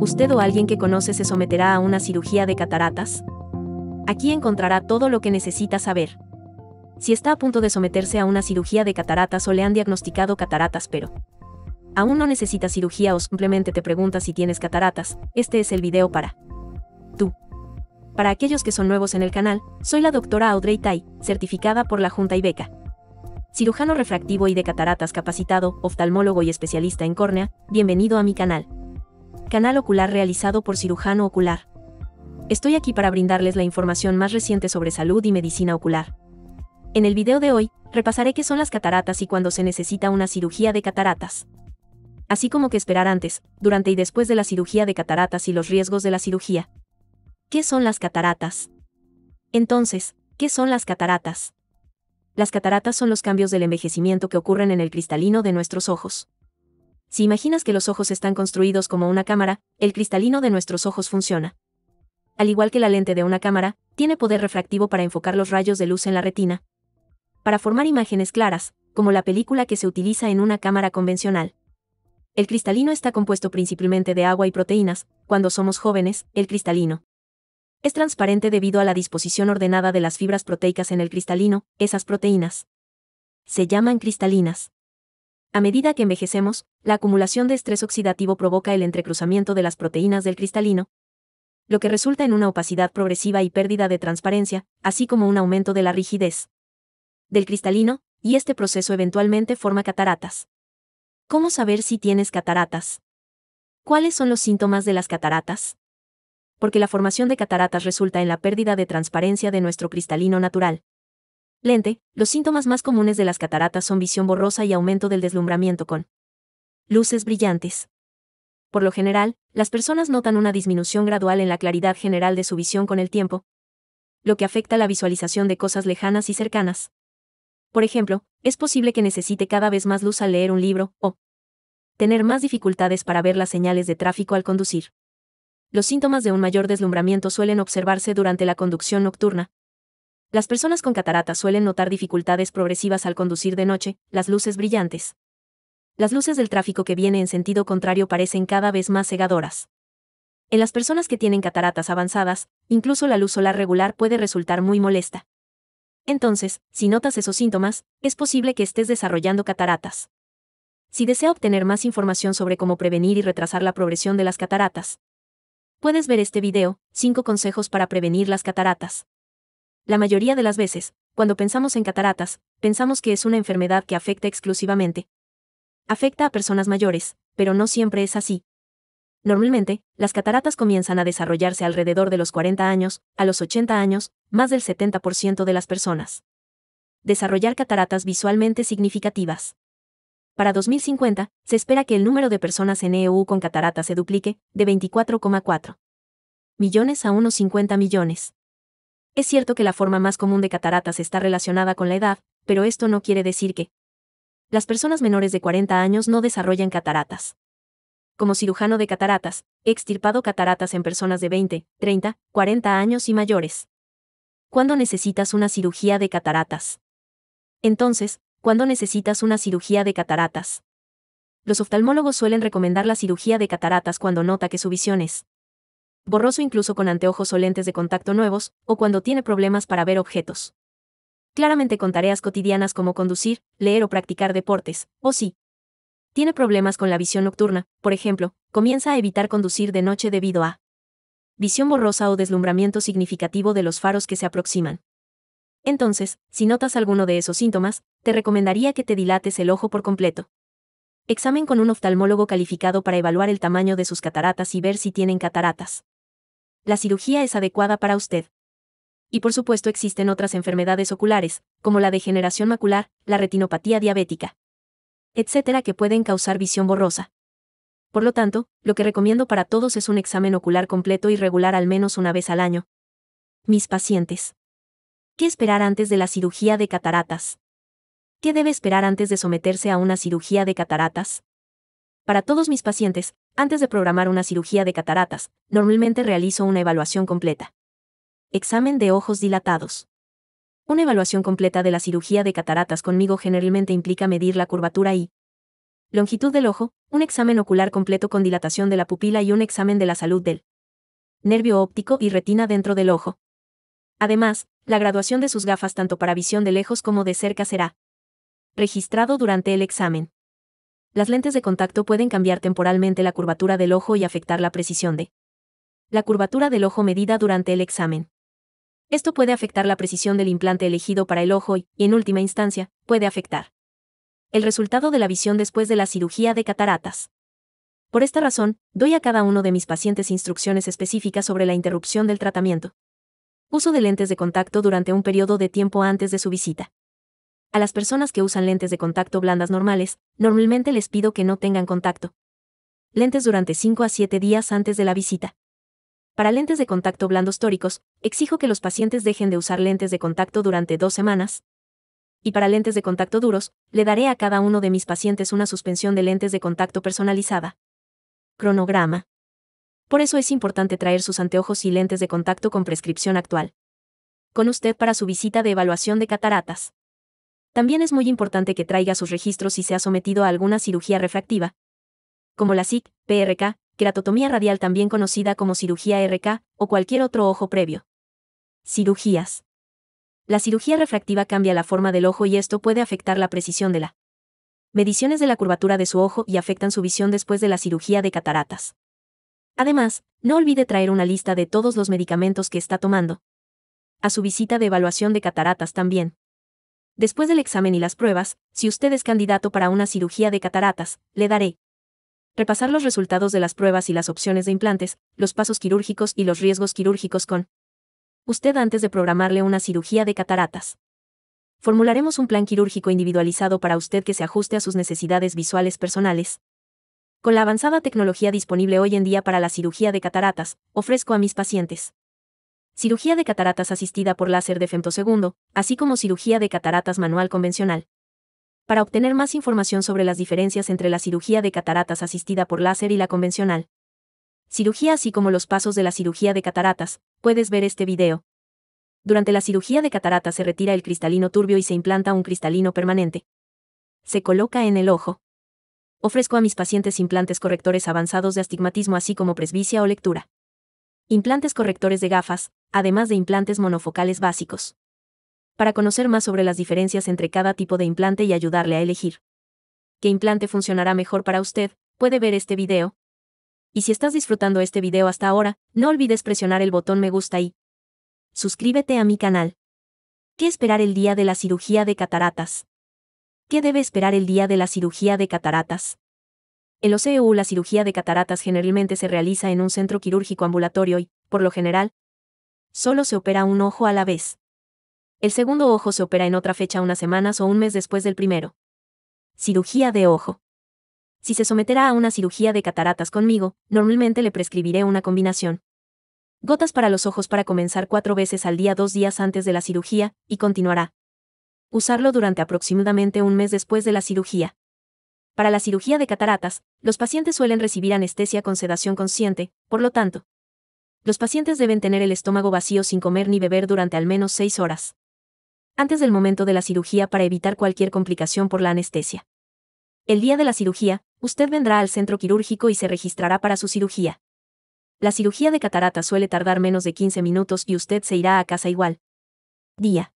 ¿Usted o alguien que conoce se someterá a una cirugía de cataratas? Aquí encontrará todo lo que necesita saber. Si está a punto de someterse a una cirugía de cataratas o le han diagnosticado cataratas pero aún no necesita cirugía o simplemente te preguntas si tienes cataratas, este es el video para tú. Para aquellos que son nuevos en el canal, soy la doctora Audrey Tai, certificada por la Junta Ibeca. Cirujano refractivo y de cataratas capacitado, oftalmólogo y especialista en córnea, bienvenido a mi canal canal ocular realizado por cirujano ocular. Estoy aquí para brindarles la información más reciente sobre salud y medicina ocular. En el video de hoy, repasaré qué son las cataratas y cuándo se necesita una cirugía de cataratas. Así como que esperar antes, durante y después de la cirugía de cataratas y los riesgos de la cirugía. ¿Qué son las cataratas? Entonces, ¿qué son las cataratas? Las cataratas son los cambios del envejecimiento que ocurren en el cristalino de nuestros ojos. Si imaginas que los ojos están construidos como una cámara, el cristalino de nuestros ojos funciona. Al igual que la lente de una cámara, tiene poder refractivo para enfocar los rayos de luz en la retina. Para formar imágenes claras, como la película que se utiliza en una cámara convencional. El cristalino está compuesto principalmente de agua y proteínas, cuando somos jóvenes, el cristalino. Es transparente debido a la disposición ordenada de las fibras proteicas en el cristalino, esas proteínas. Se llaman cristalinas. A medida que envejecemos, la acumulación de estrés oxidativo provoca el entrecruzamiento de las proteínas del cristalino, lo que resulta en una opacidad progresiva y pérdida de transparencia, así como un aumento de la rigidez del cristalino, y este proceso eventualmente forma cataratas. ¿Cómo saber si tienes cataratas? ¿Cuáles son los síntomas de las cataratas? Porque la formación de cataratas resulta en la pérdida de transparencia de nuestro cristalino natural lente, los síntomas más comunes de las cataratas son visión borrosa y aumento del deslumbramiento con luces brillantes. Por lo general, las personas notan una disminución gradual en la claridad general de su visión con el tiempo, lo que afecta la visualización de cosas lejanas y cercanas. Por ejemplo, es posible que necesite cada vez más luz al leer un libro, o tener más dificultades para ver las señales de tráfico al conducir. Los síntomas de un mayor deslumbramiento suelen observarse durante la conducción nocturna, las personas con cataratas suelen notar dificultades progresivas al conducir de noche, las luces brillantes. Las luces del tráfico que viene en sentido contrario parecen cada vez más cegadoras. En las personas que tienen cataratas avanzadas, incluso la luz solar regular puede resultar muy molesta. Entonces, si notas esos síntomas, es posible que estés desarrollando cataratas. Si desea obtener más información sobre cómo prevenir y retrasar la progresión de las cataratas, puedes ver este video, 5 consejos para prevenir las cataratas. La mayoría de las veces, cuando pensamos en cataratas, pensamos que es una enfermedad que afecta exclusivamente. Afecta a personas mayores, pero no siempre es así. Normalmente, las cataratas comienzan a desarrollarse alrededor de los 40 años, a los 80 años, más del 70% de las personas. Desarrollar cataratas visualmente significativas. Para 2050, se espera que el número de personas en EU con cataratas se duplique, de 24,4 millones a unos 50 millones. Es cierto que la forma más común de cataratas está relacionada con la edad, pero esto no quiere decir que las personas menores de 40 años no desarrollan cataratas. Como cirujano de cataratas, he extirpado cataratas en personas de 20, 30, 40 años y mayores. ¿Cuándo necesitas una cirugía de cataratas? Entonces, ¿cuándo necesitas una cirugía de cataratas? Los oftalmólogos suelen recomendar la cirugía de cataratas cuando nota que su visión es borroso incluso con anteojos o lentes de contacto nuevos, o cuando tiene problemas para ver objetos. Claramente con tareas cotidianas como conducir, leer o practicar deportes, o si Tiene problemas con la visión nocturna, por ejemplo, comienza a evitar conducir de noche debido a visión borrosa o deslumbramiento significativo de los faros que se aproximan. Entonces, si notas alguno de esos síntomas, te recomendaría que te dilates el ojo por completo. Examen con un oftalmólogo calificado para evaluar el tamaño de sus cataratas y ver si tienen cataratas la cirugía es adecuada para usted. Y por supuesto existen otras enfermedades oculares, como la degeneración macular, la retinopatía diabética, etcétera, que pueden causar visión borrosa. Por lo tanto, lo que recomiendo para todos es un examen ocular completo y regular al menos una vez al año. Mis pacientes. ¿Qué esperar antes de la cirugía de cataratas? ¿Qué debe esperar antes de someterse a una cirugía de cataratas? Para todos mis pacientes, antes de programar una cirugía de cataratas, normalmente realizo una evaluación completa. Examen de ojos dilatados. Una evaluación completa de la cirugía de cataratas conmigo generalmente implica medir la curvatura y longitud del ojo, un examen ocular completo con dilatación de la pupila y un examen de la salud del nervio óptico y retina dentro del ojo. Además, la graduación de sus gafas tanto para visión de lejos como de cerca será registrado durante el examen las lentes de contacto pueden cambiar temporalmente la curvatura del ojo y afectar la precisión de la curvatura del ojo medida durante el examen. Esto puede afectar la precisión del implante elegido para el ojo y, en última instancia, puede afectar el resultado de la visión después de la cirugía de cataratas. Por esta razón, doy a cada uno de mis pacientes instrucciones específicas sobre la interrupción del tratamiento. Uso de lentes de contacto durante un periodo de tiempo antes de su visita. A las personas que usan lentes de contacto blandas normales, normalmente les pido que no tengan contacto. Lentes durante 5 a 7 días antes de la visita. Para lentes de contacto blandos tóricos, exijo que los pacientes dejen de usar lentes de contacto durante dos semanas. Y para lentes de contacto duros, le daré a cada uno de mis pacientes una suspensión de lentes de contacto personalizada. Cronograma. Por eso es importante traer sus anteojos y lentes de contacto con prescripción actual. Con usted para su visita de evaluación de cataratas. También es muy importante que traiga sus registros si se ha sometido a alguna cirugía refractiva, como la SIC, PRK, queratotomía radial también conocida como cirugía RK, o cualquier otro ojo previo. Cirugías. La cirugía refractiva cambia la forma del ojo y esto puede afectar la precisión de la mediciones de la curvatura de su ojo y afectan su visión después de la cirugía de cataratas. Además, no olvide traer una lista de todos los medicamentos que está tomando. A su visita de evaluación de cataratas también. Después del examen y las pruebas, si usted es candidato para una cirugía de cataratas, le daré. Repasar los resultados de las pruebas y las opciones de implantes, los pasos quirúrgicos y los riesgos quirúrgicos con usted antes de programarle una cirugía de cataratas. Formularemos un plan quirúrgico individualizado para usted que se ajuste a sus necesidades visuales personales. Con la avanzada tecnología disponible hoy en día para la cirugía de cataratas, ofrezco a mis pacientes cirugía de cataratas asistida por láser de femtosegundo, así como cirugía de cataratas manual convencional. Para obtener más información sobre las diferencias entre la cirugía de cataratas asistida por láser y la convencional, cirugía así como los pasos de la cirugía de cataratas, puedes ver este video. Durante la cirugía de cataratas se retira el cristalino turbio y se implanta un cristalino permanente. Se coloca en el ojo. Ofrezco a mis pacientes implantes correctores avanzados de astigmatismo así como presbicia o lectura implantes correctores de gafas, además de implantes monofocales básicos. Para conocer más sobre las diferencias entre cada tipo de implante y ayudarle a elegir qué implante funcionará mejor para usted, puede ver este video. Y si estás disfrutando este video hasta ahora, no olvides presionar el botón me gusta y suscríbete a mi canal. ¿Qué esperar el día de la cirugía de cataratas? ¿Qué debe esperar el día de la cirugía de cataratas? En los EU la cirugía de cataratas generalmente se realiza en un centro quirúrgico ambulatorio y, por lo general, solo se opera un ojo a la vez. El segundo ojo se opera en otra fecha unas semanas o un mes después del primero. Cirugía de ojo. Si se someterá a una cirugía de cataratas conmigo, normalmente le prescribiré una combinación. Gotas para los ojos para comenzar cuatro veces al día dos días antes de la cirugía, y continuará. Usarlo durante aproximadamente un mes después de la cirugía. Para la cirugía de cataratas, los pacientes suelen recibir anestesia con sedación consciente, por lo tanto, los pacientes deben tener el estómago vacío sin comer ni beber durante al menos 6 horas. Antes del momento de la cirugía para evitar cualquier complicación por la anestesia. El día de la cirugía, usted vendrá al centro quirúrgico y se registrará para su cirugía. La cirugía de catarata suele tardar menos de 15 minutos y usted se irá a casa igual. Día.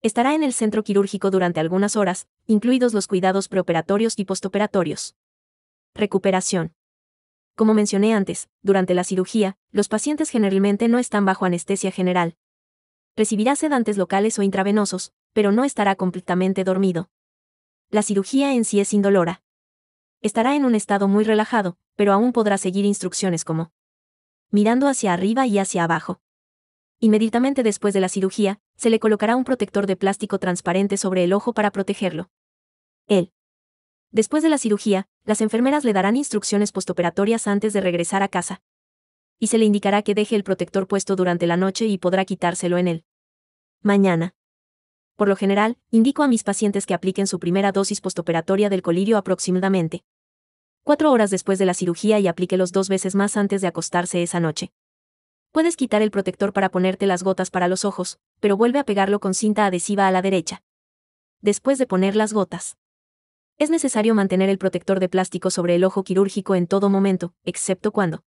Estará en el centro quirúrgico durante algunas horas, incluidos los cuidados preoperatorios y postoperatorios. Recuperación. Como mencioné antes, durante la cirugía, los pacientes generalmente no están bajo anestesia general. Recibirá sedantes locales o intravenosos, pero no estará completamente dormido. La cirugía en sí es indolora. Estará en un estado muy relajado, pero aún podrá seguir instrucciones como mirando hacia arriba y hacia abajo. Inmediatamente después de la cirugía, se le colocará un protector de plástico transparente sobre el ojo para protegerlo. Él Después de la cirugía, las enfermeras le darán instrucciones postoperatorias antes de regresar a casa. Y se le indicará que deje el protector puesto durante la noche y podrá quitárselo en él. Mañana. Por lo general, indico a mis pacientes que apliquen su primera dosis postoperatoria del colirio aproximadamente cuatro horas después de la cirugía y aplíquelos dos veces más antes de acostarse esa noche. Puedes quitar el protector para ponerte las gotas para los ojos, pero vuelve a pegarlo con cinta adhesiva a la derecha. Después de poner las gotas, es necesario mantener el protector de plástico sobre el ojo quirúrgico en todo momento, excepto cuando.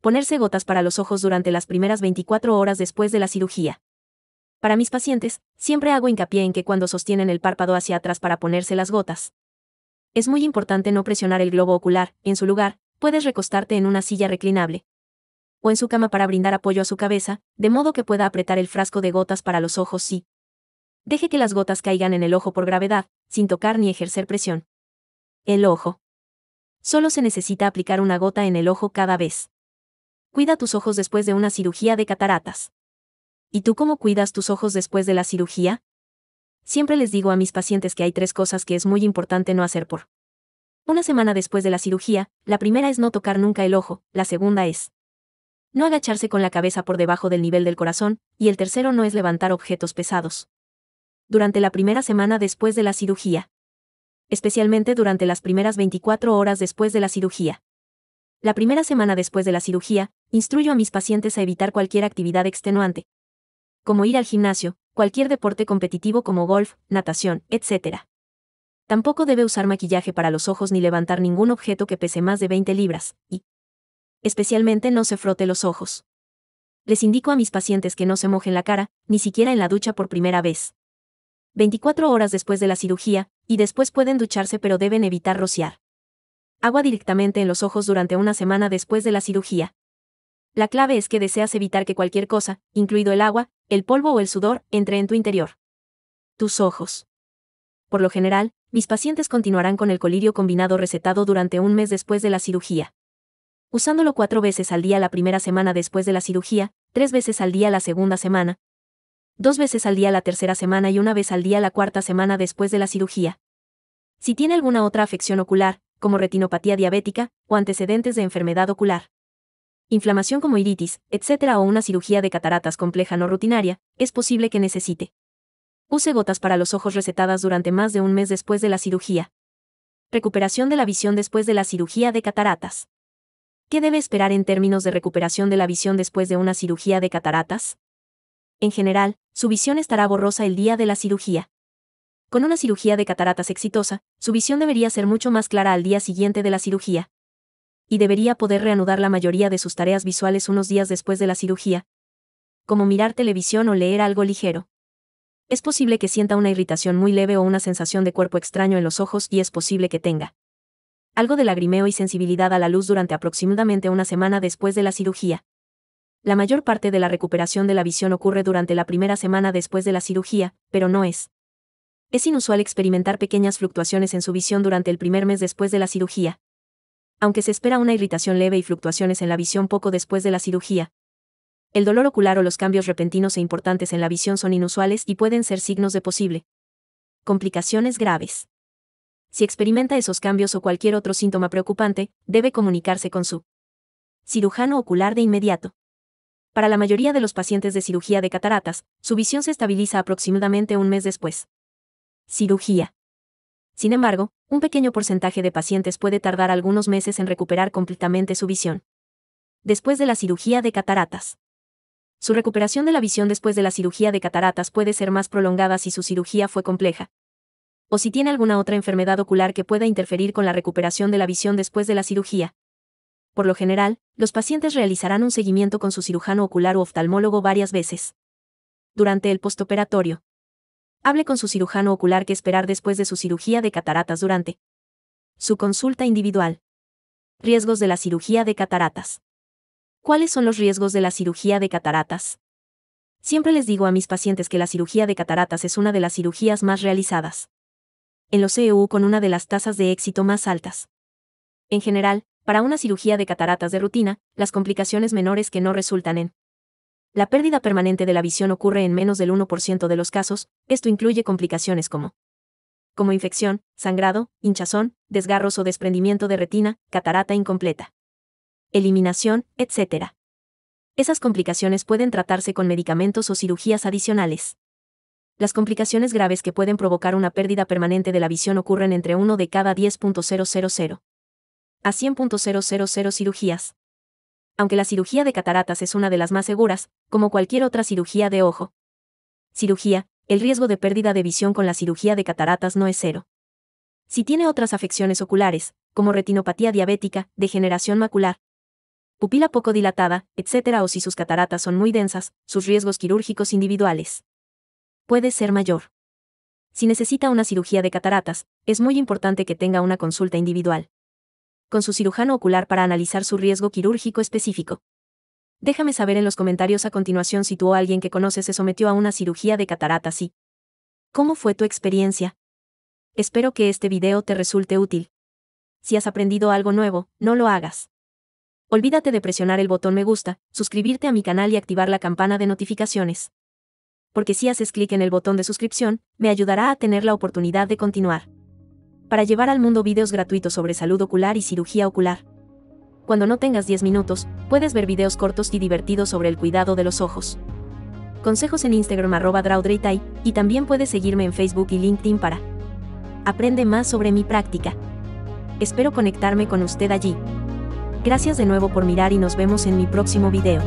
Ponerse gotas para los ojos durante las primeras 24 horas después de la cirugía. Para mis pacientes, siempre hago hincapié en que cuando sostienen el párpado hacia atrás para ponerse las gotas. Es muy importante no presionar el globo ocular, en su lugar, puedes recostarte en una silla reclinable. O en su cama para brindar apoyo a su cabeza, de modo que pueda apretar el frasco de gotas para los ojos si, Deje que las gotas caigan en el ojo por gravedad, sin tocar ni ejercer presión. El ojo. Solo se necesita aplicar una gota en el ojo cada vez. Cuida tus ojos después de una cirugía de cataratas. ¿Y tú cómo cuidas tus ojos después de la cirugía? Siempre les digo a mis pacientes que hay tres cosas que es muy importante no hacer por. Una semana después de la cirugía, la primera es no tocar nunca el ojo, la segunda es no agacharse con la cabeza por debajo del nivel del corazón, y el tercero no es levantar objetos pesados durante la primera semana después de la cirugía. Especialmente durante las primeras 24 horas después de la cirugía. La primera semana después de la cirugía, instruyo a mis pacientes a evitar cualquier actividad extenuante, como ir al gimnasio, cualquier deporte competitivo como golf, natación, etc. Tampoco debe usar maquillaje para los ojos ni levantar ningún objeto que pese más de 20 libras, y especialmente no se frote los ojos. Les indico a mis pacientes que no se mojen la cara, ni siquiera en la ducha por primera vez. 24 horas después de la cirugía, y después pueden ducharse pero deben evitar rociar agua directamente en los ojos durante una semana después de la cirugía. La clave es que deseas evitar que cualquier cosa, incluido el agua, el polvo o el sudor, entre en tu interior. Tus ojos. Por lo general, mis pacientes continuarán con el colirio combinado recetado durante un mes después de la cirugía. Usándolo cuatro veces al día la primera semana después de la cirugía, tres veces al día la segunda semana, dos veces al día la tercera semana y una vez al día la cuarta semana después de la cirugía. Si tiene alguna otra afección ocular, como retinopatía diabética o antecedentes de enfermedad ocular. Inflamación como iritis, etc. o una cirugía de cataratas compleja no rutinaria, es posible que necesite. Use gotas para los ojos recetadas durante más de un mes después de la cirugía. Recuperación de la visión después de la cirugía de cataratas. ¿Qué debe esperar en términos de recuperación de la visión después de una cirugía de cataratas? En general, su visión estará borrosa el día de la cirugía. Con una cirugía de cataratas exitosa, su visión debería ser mucho más clara al día siguiente de la cirugía. Y debería poder reanudar la mayoría de sus tareas visuales unos días después de la cirugía. Como mirar televisión o leer algo ligero. Es posible que sienta una irritación muy leve o una sensación de cuerpo extraño en los ojos y es posible que tenga algo de lagrimeo y sensibilidad a la luz durante aproximadamente una semana después de la cirugía. La mayor parte de la recuperación de la visión ocurre durante la primera semana después de la cirugía, pero no es. Es inusual experimentar pequeñas fluctuaciones en su visión durante el primer mes después de la cirugía. Aunque se espera una irritación leve y fluctuaciones en la visión poco después de la cirugía, el dolor ocular o los cambios repentinos e importantes en la visión son inusuales y pueden ser signos de posible complicaciones graves. Si experimenta esos cambios o cualquier otro síntoma preocupante, debe comunicarse con su cirujano ocular de inmediato. Para la mayoría de los pacientes de cirugía de cataratas, su visión se estabiliza aproximadamente un mes después. Cirugía. Sin embargo, un pequeño porcentaje de pacientes puede tardar algunos meses en recuperar completamente su visión. Después de la cirugía de cataratas. Su recuperación de la visión después de la cirugía de cataratas puede ser más prolongada si su cirugía fue compleja. O si tiene alguna otra enfermedad ocular que pueda interferir con la recuperación de la visión después de la cirugía, por lo general, los pacientes realizarán un seguimiento con su cirujano ocular u oftalmólogo varias veces. Durante el postoperatorio. Hable con su cirujano ocular que esperar después de su cirugía de cataratas durante su consulta individual. Riesgos de la cirugía de cataratas. ¿Cuáles son los riesgos de la cirugía de cataratas? Siempre les digo a mis pacientes que la cirugía de cataratas es una de las cirugías más realizadas. En los EU con una de las tasas de éxito más altas. En general, para una cirugía de cataratas de rutina, las complicaciones menores que no resultan en la pérdida permanente de la visión ocurre en menos del 1% de los casos, esto incluye complicaciones como como infección, sangrado, hinchazón, desgarros o desprendimiento de retina, catarata incompleta, eliminación, etc. Esas complicaciones pueden tratarse con medicamentos o cirugías adicionales. Las complicaciones graves que pueden provocar una pérdida permanente de la visión ocurren entre 1 de cada 10.000 a 100.000 cirugías. Aunque la cirugía de cataratas es una de las más seguras, como cualquier otra cirugía de ojo. Cirugía, el riesgo de pérdida de visión con la cirugía de cataratas no es cero. Si tiene otras afecciones oculares, como retinopatía diabética, degeneración macular, pupila poco dilatada, etc., o si sus cataratas son muy densas, sus riesgos quirúrgicos individuales puede ser mayor. Si necesita una cirugía de cataratas, es muy importante que tenga una consulta individual con su cirujano ocular para analizar su riesgo quirúrgico específico. Déjame saber en los comentarios a continuación si tú o alguien que conoces se sometió a una cirugía de catarata Sí, cómo fue tu experiencia. Espero que este video te resulte útil. Si has aprendido algo nuevo, no lo hagas. Olvídate de presionar el botón me gusta, suscribirte a mi canal y activar la campana de notificaciones. Porque si haces clic en el botón de suscripción, me ayudará a tener la oportunidad de continuar para llevar al mundo videos gratuitos sobre salud ocular y cirugía ocular. Cuando no tengas 10 minutos, puedes ver videos cortos y divertidos sobre el cuidado de los ojos. Consejos en Instagram arroba y también puedes seguirme en Facebook y LinkedIn para aprende más sobre mi práctica. Espero conectarme con usted allí. Gracias de nuevo por mirar y nos vemos en mi próximo video.